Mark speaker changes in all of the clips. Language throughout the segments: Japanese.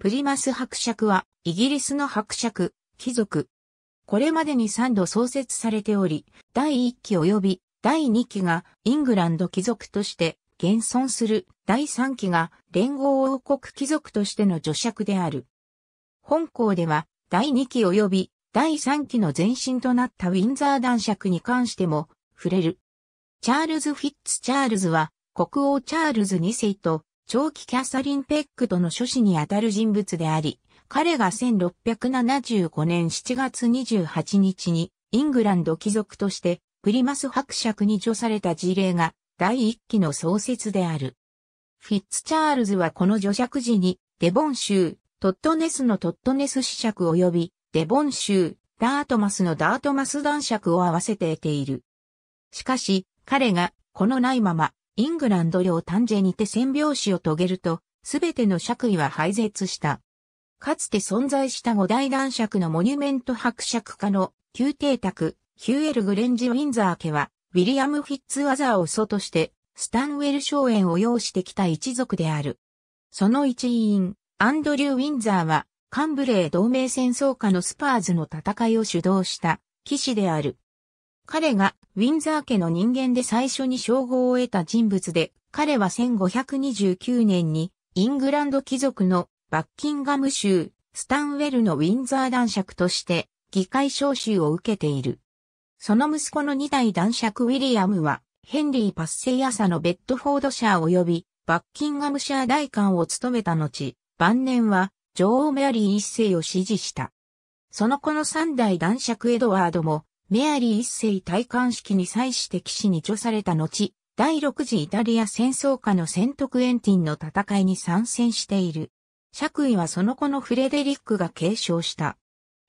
Speaker 1: プリマス伯爵は、イギリスの伯爵、貴族。これまでに3度創設されており、第1期及び第2期がイングランド貴族として現存する第3期が連合王国貴族としての助爵である。本校では第2期及び第3期の前身となったウィンザー男爵に関しても触れる。チャールズ・フィッツ・チャールズは国王チャールズ2世と長期キャサリン・ペックとの書士にあたる人物であり、彼が1675年7月28日にイングランド貴族としてプリマス伯爵に除された事例が第一期の創設である。フィッツ・チャールズはこの除爵時にデボン州トットネスのトットネス子爵及びデボン州ダートマスのダートマス男爵を合わせて得ている。しかし彼がこのないままイングランド領タンジェにて占教師を遂げると、すべての爵位は廃絶した。かつて存在した五大男爵のモニュメント伯爵家の宮廷宅、ヒューエル・グレンジ・ウィンザー家は、ウィリアム・フィッツ・ワザーを祖として、スタンウェル荘園を要してきた一族である。その一員、アンドリュー・ウィンザーは、カンブレー同盟戦争下のスパーズの戦いを主導した、騎士である。彼がウィンザー家の人間で最初に称号を得た人物で、彼は1529年にイングランド貴族のバッキンガム州スタンウェルのウィンザー男爵として議会召集を受けている。その息子の2代男爵ウィリアムはヘンリー・パッセイアサのベッドフォードシャー及びバッキンガムシャー大官を務めた後、晩年は女王メアリー一世を支持した。その子の3代男爵エドワードもメアリー一世戴冠式に際して騎士に除された後、第6次イタリア戦争下の戦徳エンティンの戦いに参戦している。爵位はその子のフレデリックが継承した。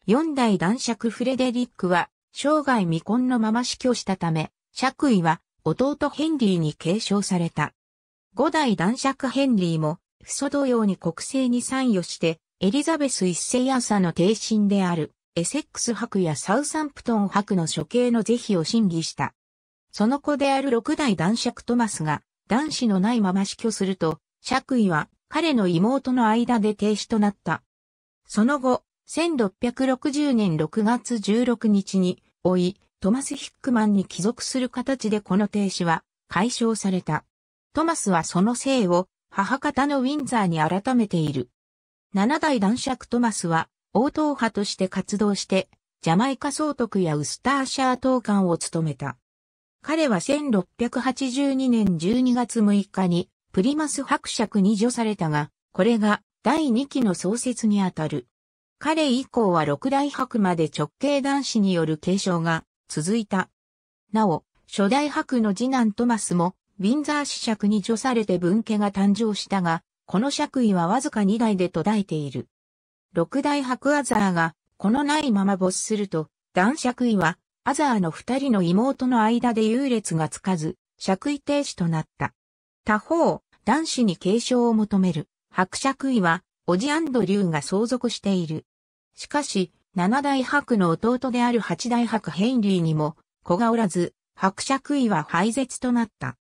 Speaker 1: 四代男爵フレデリックは生涯未婚のまま死去したため、爵位は弟ヘンリーに継承された。五代男爵ヘンリーも、父祖同様に国政に参与して、エリザベス一世朝の帝臣である。エセックス伯やサウサンプトン伯の処刑の是非を審議した。その子である六代男爵トマスが男子のないまま死去すると、爵位は彼の妹の間で停止となった。その後、1660年6月16日に、老い、トマス・ヒックマンに帰属する形でこの停止は解消された。トマスはその姓を母方のウィンザーに改めている。七代男爵トマスは応答派として活動して、ジャマイカ総督やウスターシャー党官を務めた。彼は1682年12月6日にプリマス伯爵に除されたが、これが第2期の創設にあたる。彼以降は六大伯まで直系男子による継承が続いた。なお、初代伯の次男トマスも、ウィンザー子爵に除されて分家が誕生したが、この爵位はわずか2代で途絶えている。六大白アザーが、このないまま没すると、男爵位は、アザーの二人の妹の間で優劣がつかず、爵位停止となった。他方、男子に継承を求める、伯爵位は、オジアンドリューが相続している。しかし、七大伯の弟である八大伯ヘンリーにも、子がおらず、伯爵位は廃絶となった。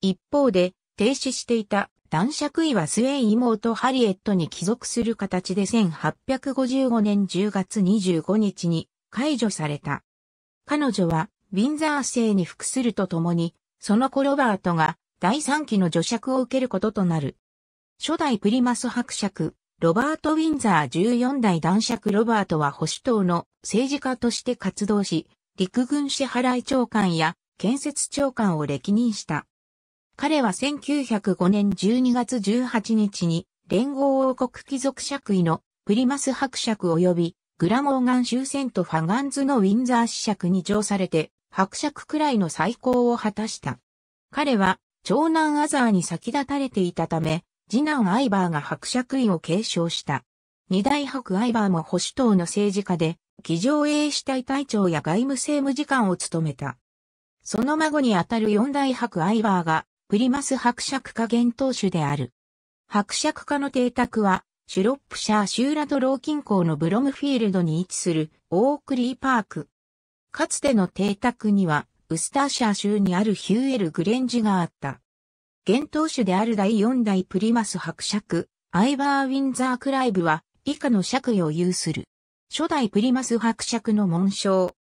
Speaker 1: 一方で、停止していた男爵位はスウェイ妹ハリエットに帰属する形で1855年10月25日に解除された。彼女はウィンザー星に服するとともに、その子ロバートが第3期の助爵を受けることとなる。初代プリマス伯爵、ロバート・ウィンザー14代男爵ロバートは保守党の政治家として活動し、陸軍支払い長官や建設長官を歴任した。彼は1905年12月18日に連合王国貴族爵位のプリマス伯爵及びグラモーガン州セントファガンズのウィンザー子爵に上されて伯爵くらいの最高を果たした。彼は長男アザーに先立たれていたため、次男アイバーが伯爵位を継承した。二大伯アイバーも保守党の政治家で、議場英死体隊長や外務政務次官を務めた。その孫にあたる四大伯アイバーがプリマス伯爵家元当主である。伯爵家の邸宅は、シュロップシャーシューラドロー近郊のブロムフィールドに位置するオークリーパーク。かつての邸宅には、ウスターシャー州にあるヒューエル・グレンジがあった。元当主である第四代プリマス伯爵、アイバー・ウィンザー・クライブは、以下の爵位を有する。初代プリマス伯爵の紋章。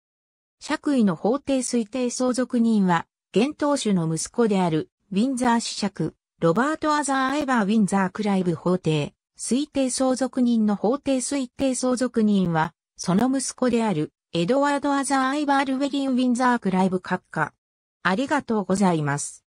Speaker 1: 爵位の法定推定相続人は、元当主の息子である、ウィンザー子爵、ロバート・アザー・アイバー・ウィンザー・クライブ法廷、推定相続人の法廷推定相続人は、その息子である、エドワード・アザー・アイバール・ウェリン・ウィンザー・クライブ閣下。ありがとうございます。